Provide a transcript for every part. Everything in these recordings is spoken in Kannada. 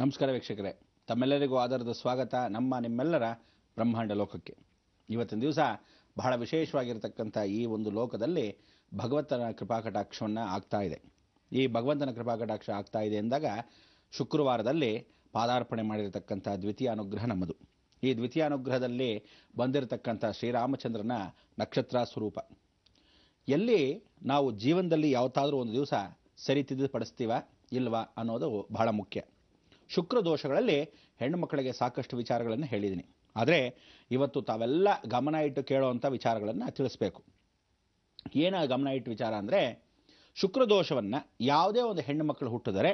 ನಮಸ್ಕಾರ ವೀಕ್ಷಕರೇ ತಮ್ಮೆಲ್ಲರಿಗೂ ಆಧಾರದ ಸ್ವಾಗತ ನಮ್ಮ ನಿಮ್ಮೆಲ್ಲರ ಬ್ರಹ್ಮಾಂಡ ಲೋಕಕ್ಕೆ ಇವತ್ತಿನ ದಿವಸ ಬಹಳ ವಿಶೇಷವಾಗಿರತಕ್ಕಂಥ ಈ ಒಂದು ಲೋಕದಲ್ಲಿ ಭಗವಂತನ ಕೃಪಾಕಟಾಕ್ಷವನ್ನು ಆಗ್ತಾ ಇದೆ ಈ ಭಗವಂತನ ಕೃಪಾಕಟಾಕ್ಷ ಆಗ್ತಾ ಇದೆ ಎಂದಾಗ ಶುಕ್ರವಾರದಲ್ಲಿ ಪಾದಾರ್ಪಣೆ ಮಾಡಿರತಕ್ಕಂಥ ದ್ವಿತೀಯ ಅನುಗ್ರಹ ನಮ್ಮದು ಈ ದ್ವಿತೀಯ ಅನುಗ್ರಹದಲ್ಲಿ ಬಂದಿರತಕ್ಕಂಥ ಶ್ರೀರಾಮಚಂದ್ರನ ನಕ್ಷತ್ರ ಸ್ವರೂಪ ಎಲ್ಲಿ ನಾವು ಜೀವನದಲ್ಲಿ ಯಾವತ್ತಾದರೂ ಒಂದು ದಿವಸ ಸರಿ ಪಡಿಸ್ತೀವ ಇಲ್ವಾ ಅನ್ನೋದು ಬಹಳ ಮುಖ್ಯ ಶುಕ್ರದೋಷಗಳಲ್ಲಿ ಹೆಣ್ಣು ಮಕ್ಕಳಿಗೆ ಸಾಕಷ್ಟು ವಿಚಾರಗಳನ್ನು ಹೇಳಿದ್ದೀನಿ ಆದರೆ ಇವತ್ತು ತಾವೆಲ್ಲ ಗಮನ ಇಟ್ಟು ಕೇಳುವಂಥ ವಿಚಾರಗಳನ್ನು ತಿಳಿಸ್ಬೇಕು ಏನ ಗಮನ ಇಟ್ಟು ವಿಚಾರ ಅಂದರೆ ಶುಕ್ರದೋಷವನ್ನು ಯಾವುದೇ ಒಂದು ಹೆಣ್ಣು ಮಕ್ಕಳು ಹುಟ್ಟಿದರೆ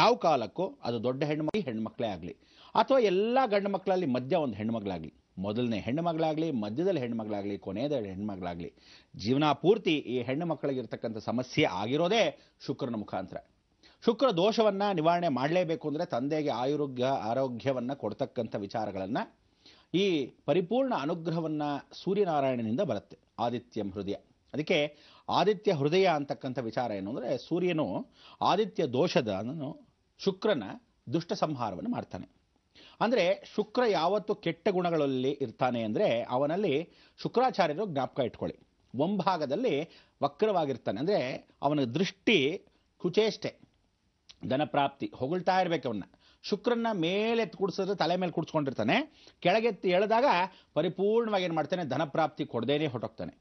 ಯಾವ ಕಾಲಕ್ಕೂ ಅದು ದೊಡ್ಡ ಹೆಣ್ಣು ಹೆಣ್ಣುಮಕ್ಕಳೇ ಆಗಲಿ ಅಥವಾ ಎಲ್ಲ ಗಂಡು ಮಕ್ಕಳಲ್ಲಿ ಮಧ್ಯ ಒಂದು ಹೆಣ್ಣುಮಗಳಾಗಲಿ ಮೊದಲನೇ ಹೆಣ್ಣು ಮಗಳಾಗಲಿ ಮಧ್ಯದಲ್ಲಿ ಹೆಣ್ಣುಮಗಳಾಗಲಿ ಕೊನೆಯದಲ್ಲಿ ಹೆಣ್ಣುಮಗಳಾಗಲಿ ಜೀವನ ಪೂರ್ತಿ ಈ ಹೆಣ್ಣು ಮಕ್ಕಳಿಗಿರ್ತಕ್ಕಂಥ ಸಮಸ್ಯೆ ಆಗಿರೋದೇ ಶುಕ್ರನ ಮುಖಾಂತರ ಶುಕ್ರ ದೋಷವನ್ನು ನಿವಾರಣೆ ಮಾಡಲೇಬೇಕು ಅಂದರೆ ತಂದೆಗೆ ಆಯುರೋಗ್ಯ ಆರೋಗ್ಯವನ್ನು ಕೊಡ್ತಕ್ಕಂಥ ವಿಚಾರಗಳನ್ನು ಈ ಪರಿಪೂರ್ಣ ಅನುಗ್ರಹವನ್ನು ಸೂರ್ಯನಾರಾಯಣನಿಂದ ಬರುತ್ತೆ ಆದಿತ್ಯಂ ಹೃದಯ ಅದಕ್ಕೆ ಆದಿತ್ಯ ಹೃದಯ ಅಂತಕ್ಕಂಥ ವಿಚಾರ ಏನು ಅಂದರೆ ಸೂರ್ಯನು ಆದಿತ್ಯ ದೋಷದ ಶುಕ್ರನ ದುಷ್ಟ ಸಂಹಾರವನ್ನು ಮಾಡ್ತಾನೆ ಅಂದರೆ ಶುಕ್ರ ಯಾವತ್ತು ಕೆಟ್ಟ ಗುಣಗಳಲ್ಲಿ ಇರ್ತಾನೆ ಅಂದರೆ ಅವನಲ್ಲಿ ಶುಕ್ರಾಚಾರ್ಯರು ಜ್ಞಾಪಕ ಇಟ್ಕೊಳ್ಳಿ ಒಂಭಾಗದಲ್ಲಿ ವಕ್ರವಾಗಿರ್ತಾನೆ ಅಂದರೆ ಅವನ ದೃಷ್ಟಿ ಕುಚೇಷ್ಟೆ ಧನಪ್ರಾಪ್ತಿ ಹೊಗಳ್ತಾ ಇರಬೇಕು ಅವನ್ನ ಶುಕ್ರನ್ನ ಎತ್ತು ಕುಡಿಸಿದ್ರೆ ತಲೆ ಮೇಲೆ ಕುಡಿಸ್ಕೊಂಡಿರ್ತಾನೆ ಕೆಳಗೆತ್ತಿ ಎಳೆದಾಗ ಪರಿಪೂರ್ಣವಾಗಿ ಏನು ಮಾಡ್ತಾನೆ ಧನಪ್ರಾಪ್ತಿ ಕೊಡದೇನೆ ಹೊಟ್ಟೋಗ್ತಾನೆ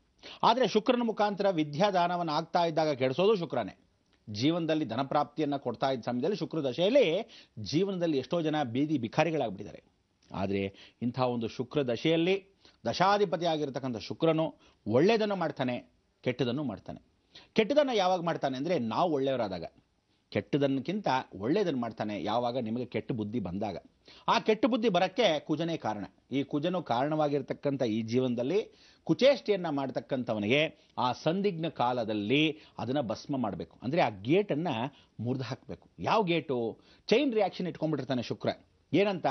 ಆದರೆ ಶುಕ್ರನ ಮುಖಾಂತರ ವಿದ್ಯಾದಾನವನ್ನು ಆಗ್ತಾ ಇದ್ದಾಗ ಕೆಡಿಸೋದು ಶುಕ್ರನೇ ಜೀವನದಲ್ಲಿ ಧನಪ್ರಾಪ್ತಿಯನ್ನು ಕೊಡ್ತಾ ಇದ್ದ ಸಮಯದಲ್ಲಿ ಶುಕ್ರ ದಶೆಯಲ್ಲಿ ಜೀವನದಲ್ಲಿ ಎಷ್ಟೋ ಜನ ಬೀದಿ ಭಿಖಾರಿಗಳಾಗ್ಬಿಟ್ಟಿದ್ದಾರೆ ಆದರೆ ಇಂಥ ಒಂದು ಶುಕ್ರ ದಶೆಯಲ್ಲಿ ದಶಾಧಿಪತಿ ಆಗಿರತಕ್ಕಂಥ ಶುಕ್ರನು ಒಳ್ಳೆಯದನ್ನು ಮಾಡ್ತಾನೆ ಕೆಟ್ಟದನ್ನು ಮಾಡ್ತಾನೆ ಕೆಟ್ಟದನ್ನು ಯಾವಾಗ ಮಾಡ್ತಾನೆ ಅಂದರೆ ನಾವು ಒಳ್ಳೆಯವರಾದಾಗ ಕೆಟ್ಟದನ್ನಕ್ಕಿಂತ ಒಳ್ಳೆಯದನ್ನು ಮಾಡ್ತಾನೆ ಯಾವಾಗ ನಿಮಗೆ ಕೆಟ್ಟ ಬುದ್ಧಿ ಬಂದಾಗ ಆ ಕೆಟ್ಟ ಬುದ್ಧಿ ಬರೋಕ್ಕೆ ಕುಜನೇ ಕಾರಣ ಈ ಕುಜನು ಕಾರಣವಾಗಿರ್ತಕ್ಕಂಥ ಈ ಜೀವನದಲ್ಲಿ ಕುಚೇಷ್ಟೆಯನ್ನು ಮಾಡ್ತಕ್ಕಂಥವನಿಗೆ ಆ ಸಂದಿಗ್ನ ಕಾಲದಲ್ಲಿ ಅದನ್ನು ಭಸ್ಮ ಮಾಡಬೇಕು ಅಂದರೆ ಆ ಗೇಟನ್ನು ಮುರಿದು ಹಾಕಬೇಕು ಯಾವ ಗೇಟು ಚೈನ್ ರಿಯಾಕ್ಷನ್ ಇಟ್ಕೊಂಡ್ಬಿಟ್ಟಿರ್ತಾನೆ ಶುಕ್ರ ಏನಂತ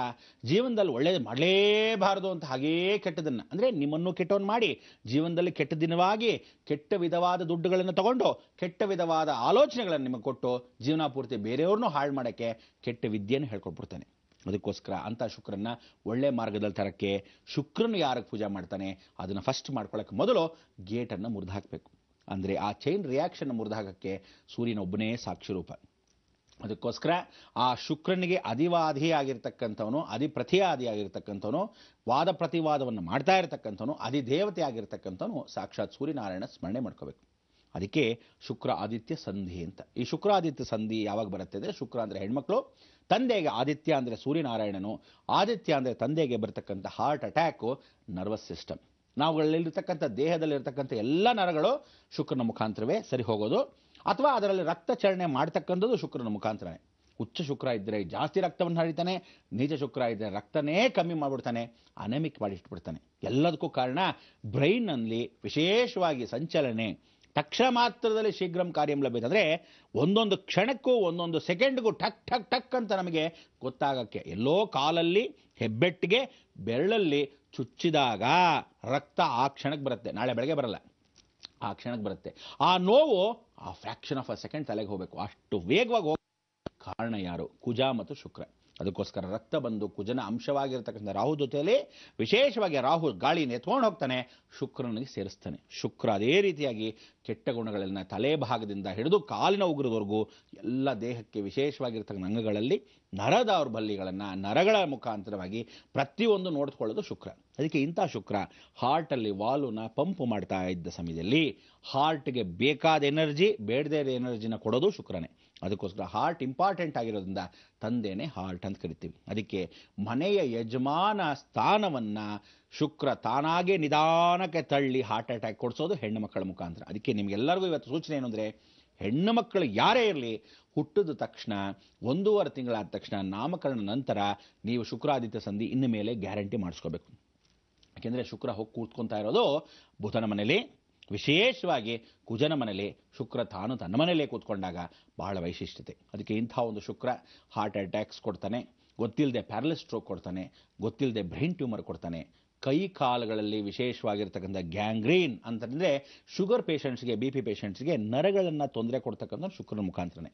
ಜೀವನದಲ್ಲಿ ಒಳ್ಳೇದು ಮಾಡಲೇಬಾರದು ಅಂತ ಹಾಗೇ ಕೆಟ್ಟದನ್ನು ಅಂದರೆ ನಿಮ್ಮನ್ನು ಕೆಟ್ಟವನು ಮಾಡಿ ಜೀವನದಲ್ಲಿ ಕೆಟ್ಟ ದಿನವಾಗಿ ಕೆಟ್ಟ ವಿಧವಾದ ದುಡ್ಡುಗಳನ್ನು ತಗೊಂಡು ಕೆಟ್ಟ ವಿಧವಾದ ಆಲೋಚನೆಗಳನ್ನು ನಿಮಗೆ ಕೊಟ್ಟು ಜೀವನ ಪೂರ್ತಿ ಬೇರೆಯವ್ರನ್ನೂ ಹಾಳು ಮಾಡೋಕ್ಕೆ ಕೆಟ್ಟ ವಿದ್ಯೆಯನ್ನು ಹೇಳ್ಕೊಟ್ಬಿಡ್ತಾನೆ ಅದಕ್ಕೋಸ್ಕರ ಅಂಥ ಶುಕ್ರನ್ನ ಒಳ್ಳೆ ಮಾರ್ಗದಲ್ಲಿ ತರಕ್ಕೆ ಶುಕ್ರನ್ನು ಯಾರಿಗೆ ಪೂಜೆ ಮಾಡ್ತಾನೆ ಅದನ್ನು ಫಸ್ಟ್ ಮಾಡ್ಕೊಳ್ಳೋಕೆ ಮೊದಲು ಗೇಟನ್ನು ಮುರಿದು ಹಾಕಬೇಕು ಅಂದರೆ ಆ ಚೈನ್ ರಿಯಾಕ್ಷನ್ ಮುರಿದು ಹಾಕೋಕ್ಕೆ ಸೂರ್ಯನ ಒಬ್ಬನೇ ರೂಪ ಅದಕ್ಕೋಸ್ಕರ ಆ ಶುಕ್ರನಿಗೆ ಅಧಿವಾದಿಯಾಗಿರ್ತಕ್ಕಂಥವನು ಅಧಿಪ್ರತಿಯಾದಿಯಾಗಿರ್ತಕ್ಕಂಥವನು ವಾದ ಪ್ರತಿವಾದವನ್ನು ಮಾಡ್ತಾ ಇರತಕ್ಕಂಥವನು ಅಧಿದೇವತೆ ಆಗಿರ್ತಕ್ಕಂಥವನು ಸಾಕ್ಷಾತ್ ಸೂರ್ಯನಾರಾಯಣ ಸ್ಮರಣೆ ಮಾಡ್ಕೋಬೇಕು ಅದಕ್ಕೆ ಶುಕ್ರ ಆದಿತ್ಯ ಸಂಧಿ ಅಂತ ಈ ಶುಕ್ರ ಆದಿತ್ಯ ಸಂಧಿ ಯಾವಾಗ ಬರುತ್ತೆ ಅಂದರೆ ಶುಕ್ರ ಅಂದರೆ ಹೆಣ್ಮಕ್ಳು ತಂದೆಗೆ ಆದಿತ್ಯ ಅಂದರೆ ಸೂರ್ಯನಾರಾಯಣನು ಆದಿತ್ಯ ಅಂದರೆ ತಂದೆಗೆ ಬರ್ತಕ್ಕಂಥ ಹಾರ್ಟ್ ಅಟ್ಯಾಕು ನರ್ವಸ್ ಸಿಸ್ಟಮ್ ನಾವುಗಳಲ್ಲಿರ್ತಕ್ಕಂಥ ದೇಹದಲ್ಲಿರ್ತಕ್ಕಂಥ ಎಲ್ಲ ನರಗಳು ಶುಕ್ರನ ಮುಖಾಂತರವೇ ಸರಿ ಹೋಗೋದು ಅಥವಾ ಅದರಲ್ಲಿ ರಕ್ತ ಚಲನೆ ಮಾಡ್ತಕ್ಕಂಥದ್ದು ಶುಕ್ರನ ಮುಖಾಂತರನೇ ಉಚ್ಚ ಶುಕ್ರ ಇದ್ದರೆ ಜಾಸ್ತಿ ರಕ್ತವನ್ನು ಹರಿತಾನೆ ನೀಚ ಶುಕ್ರ ಇದ್ದರೆ ರಕ್ತನೇ ಕಮ್ಮಿ ಮಾಡಿಬಿಡ್ತಾನೆ ಅನೆಮಿಕ್ ಮಾಡಿಟ್ಬಿಡ್ತಾನೆ ಎಲ್ಲದಕ್ಕೂ ಕಾರಣ ಬ್ರೈನ್ನಲ್ಲಿ ವಿಶೇಷವಾಗಿ ಸಂಚಲನೆ ತಕ್ಷಣ ಮಾತ್ರದಲ್ಲಿ ಶೀಘ್ರಂ ಕಾರ್ಯಂ ಲಭ್ಯತೆ ಅಂದರೆ ಒಂದೊಂದು ಕ್ಷಣಕ್ಕೂ ಒಂದೊಂದು ಸೆಕೆಂಡ್ಗೂ ಟಕ್ ಟಕ್ ಟಕ್ ಅಂತ ನಮಗೆ ಗೊತ್ತಾಗಕ್ಕೆ ಎಲ್ಲೋ ಕಾಲಲ್ಲಿ ಹೆಬ್ಬೆಟ್ಟಿಗೆ ಬೆರಳಲ್ಲಿ ಚುಚ್ಚಿದಾಗ ರಕ್ತ ಆ ಕ್ಷಣಕ್ಕೆ ಬರುತ್ತೆ ನಾಳೆ ಬೆಳಗ್ಗೆ ಬರಲ್ಲ ಆ ಕ್ಷಣಕ್ಕೆ ಬರುತ್ತೆ ಆ ನೋವು ಆ ಫ್ರ್ಯಾಕ್ಷನ್ ಆಫ್ ಅ ಸೆಕೆಂಡ್ ತಲೆಗೆ ಹೋಗಬೇಕು ಅಷ್ಟು ವೇಗವಾಗಿ ಹೋಗ ಕಾರಣ ಯಾರು ಕುಜ ಮತ್ತು ಶುಕ್ರ ಅದಕ್ಕೋಸ್ಕರ ರಕ್ತ ಬಂದು ಕುಜನ ಅಂಶವಾಗಿರ್ತಕ್ಕಂಥ ರಾಹು ಜೊತೆಯಲ್ಲಿ ವಿಶೇಷವಾಗಿ ರಾಹು ಗಾಳಿ ನೆತ್ಕೊಂಡು ಹೋಗ್ತಾನೆ ಶುಕ್ರನಿಗೆ ಸೇರಿಸ್ತಾನೆ ಶುಕ್ರ ಅದೇ ರೀತಿಯಾಗಿ ಕೆಟ್ಟ ಗುಣಗಳನ್ನು ತಲೆ ಭಾಗದಿಂದ ಹಿಡಿದು ಕಾಲಿನ ಉಗುರದವರೆಗೂ ಎಲ್ಲ ದೇಹಕ್ಕೆ ವಿಶೇಷವಾಗಿರ್ತಕ್ಕಂಥ ಅಂಗಗಳಲ್ಲಿ ನರ ದೌರ್ಬಲ್ಯಗಳನ್ನು ನರಗಳ ಮುಖಾಂತರವಾಗಿ ಪ್ರತಿಯೊಂದು ನೋಡಿಕೊಳ್ಳೋದು ಶುಕ್ರ ಅದಕ್ಕೆ ಇಂಥ ಶುಕ್ರ ಹಾರ್ಟಲ್ಲಿ ವಾಲುನ ಪಂಪ್ ಮಾಡ್ತಾ ಇದ್ದ ಸಮಯದಲ್ಲಿ ಹಾರ್ಟ್ಗೆ ಬೇಕಾದ ಎನರ್ಜಿ ಬೇಡದೇ ಇರೋ ಎನರ್ಜಿನ ಕೊಡೋದು ಶುಕ್ರನೇ ಅದಕ್ಕೋಸ್ಕರ ಹಾರ್ಟ್ ಇಂಪಾರ್ಟೆಂಟ್ ಆಗಿರೋದ್ರಿಂದ ತಂದೆನೇ ಹಾರ್ಟ್ ಅಂತ ಕರಿತೀವಿ ಅದಕ್ಕೆ ಮನೆಯ ಯಜಮಾನ ಸ್ಥಾನವನ್ನು ಶುಕ್ರ ತಾನಾಗೇ ನಿಧಾನಕ್ಕೆ ತಳ್ಳಿ ಹಾರ್ಟ್ ಅಟ್ಯಾಕ್ ಕೊಡಿಸೋದು ಹೆಣ್ಣು ಮಕ್ಕಳ ಮುಖಾಂತರ ಅದಕ್ಕೆ ನಿಮಗೆಲ್ಲರಿಗೂ ಇವತ್ತು ಸೂಚನೆ ಏನು ಅಂದರೆ ಹೆಣ್ಣು ಮಕ್ಕಳು ಯಾರೇ ಇರಲಿ ಹುಟ್ಟಿದ ತಕ್ಷಣ ಒಂದೂವರೆ ತಿಂಗಳಾದ ತಕ್ಷಣ ನಾಮಕರಣ ನಂತರ ನೀವು ಶುಕ್ರಾದಿತ್ಯ ಸಂಧಿ ಇನ್ನು ಮೇಲೆ ಗ್ಯಾರಂಟಿ ಮಾಡಿಸ್ಕೋಬೇಕು ಯಾಕೆಂದರೆ ಶುಕ್ರ ಹೋಗಿ ಕೂತ್ಕೊತಾ ಇರೋದು ಬುಧನ ಮನೆಯಲ್ಲಿ ವಿಶೇಷವಾಗಿ ಕುಜನ ಮನೇಲಿ ಶುಕ್ರ ತಾನು ತನ್ನ ಮನೇಲೇ ಕೂತ್ಕೊಂಡಾಗ ಬಹಳ ವೈಶಿಷ್ಟ್ಯತೆ ಅದಕ್ಕೆ ಇಂಥ ಒಂದು ಶುಕ್ರ ಹಾರ್ಟ್ ಅಟ್ಯಾಕ್ಸ್ ಕೊಡ್ತಾನೆ ಗೊತ್ತಿಲ್ಲದೆ ಪ್ಯಾರಲಿಸ್ ಸ್ಟ್ರೋಕ್ ಕೊಡ್ತಾನೆ ಗೊತ್ತಿಲ್ಲದೆ ಬ್ರೈನ್ ಟ್ಯೂಮರ್ ಕೊಡ್ತಾನೆ ಕೈ ಕಾಲುಗಳಲ್ಲಿ ವಿಶೇಷವಾಗಿರ್ತಕ್ಕಂಥ ಗ್ಯಾಂಗ್ರೀನ್ ಅಂತಂದರೆ ಶುಗರ್ ಪೇಷಂಟ್ಸ್ಗೆ ಬಿ ಪಿ ಪೇಷಂಟ್ಸ್ಗೆ ನರಗಳನ್ನು ತೊಂದರೆ ಕೊಡ್ತಕ್ಕಂಥ ಶುಕ್ರನ ಮುಖಾಂತರನೇ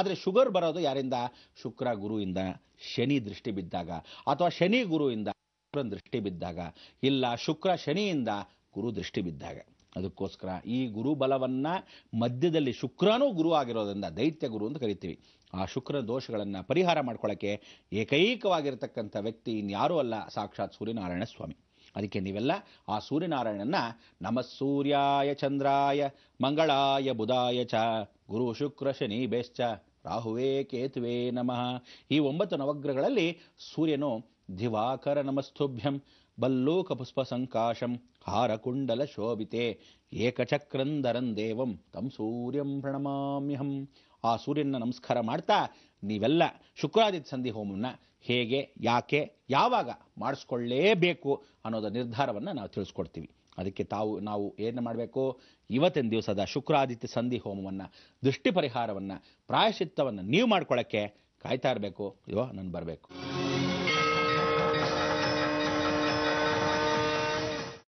ಆದರೆ ಶುಗರ್ ಬರೋದು ಯಾರಿಂದ ಶುಕ್ರ ಗುರುವಿಂದ ಶನಿ ದೃಷ್ಟಿ ಬಿದ್ದಾಗ ಅಥವಾ ಶನಿ ಗುರುವಿಂದ ದೃಷ್ಟಿ ಬಿದ್ದಾಗ ಇಲ್ಲ ಶುಕ್ರ ಶನಿಯಿಂದ ಗುರು ದೃಷ್ಟಿ ಬಿದ್ದಾಗ ಅದಕ್ಕೋಸ್ಕರ ಈ ಗುರು ಬಲವನ್ನು ಮಧ್ಯದಲ್ಲಿ ಶುಕ್ರನೂ ಗುರು ಆಗಿರೋದ್ರಿಂದ ದೈತ್ಯ ಗುರು ಅಂತ ಕರಿತೀವಿ ಆ ಶುಕ್ರ ದೋಷಗಳನ್ನು ಪರಿಹಾರ ಮಾಡ್ಕೊಳ್ಳೋಕ್ಕೆ ಏಕೈಕವಾಗಿರ್ತಕ್ಕಂಥ ವ್ಯಕ್ತಿ ಇನ್ಯಾರೂ ಅಲ್ಲ ಸಾಕ್ಷಾತ್ ಸೂರ್ಯನಾರಾಯಣ ಸ್ವಾಮಿ ಅದಕ್ಕೆ ನೀವೆಲ್ಲ ಆ ಸೂರ್ಯನಾರಾಯಣನ ಸೂರ್ಯಾಯ ಚಂದ್ರಾಯ ಮಂಗಳಾಯ ಬುಧಾಯ ಚ ಗುರು ಶುಕ್ರ ಶನಿ ಬೇಶ್ಚ ರಾಹುವೇ ಕೇತುವೇ ನಮಃ ಈ ಒಂಬತ್ತು ನವಗ್ರಹಗಳಲ್ಲಿ ಸೂರ್ಯನು ದಿವಾಕರ ನಮಸ್ತುಭ್ಯಂ ಸಂಕಾಶಂ ಹಾರಕುಂಡಲ ಶೋಭಿತೆ ಏಕಚಕ್ರಂದರಂ ದೇವಂ ತಂ ಸೂರ್ಯಂ ಪ್ರಣಮಾಮ್ಯಹಂ ಆ ಸೂರ್ಯನ ನಮಸ್ಕಾರ ಮಾಡ್ತಾ ನೀವೆಲ್ಲ ಶುಕ್ರಾದಿತ್ಯ ಸಂಧಿ ಹೋಮನ್ನ ಹೇಗೆ ಯಾಕೆ ಯಾವಾಗ ಮಾಡಿಸ್ಕೊಳ್ಳೇಬೇಕು ಅನ್ನೋದ ನಿರ್ಧಾರವನ್ನು ನಾವು ತಿಳಿಸ್ಕೊಡ್ತೀವಿ ಅದಕ್ಕೆ ತಾವು ನಾವು ಏನು ಮಾಡಬೇಕು ಇವತ್ತಿನ ದಿವಸದ ಶುಕ್ರಾದಿತ್ಯ ಸಂಧಿ ಹೋಮವನ್ನು ದೃಷ್ಟಿ ಪರಿಹಾರವನ್ನು ಪ್ರಾಯಶಿತ್ತವನ್ನು ನೀವು ಮಾಡ್ಕೊಳ್ಳೋಕ್ಕೆ ಕಾಯ್ತಾ ಇರಬೇಕು ಇವ ನಾನು ಬರಬೇಕು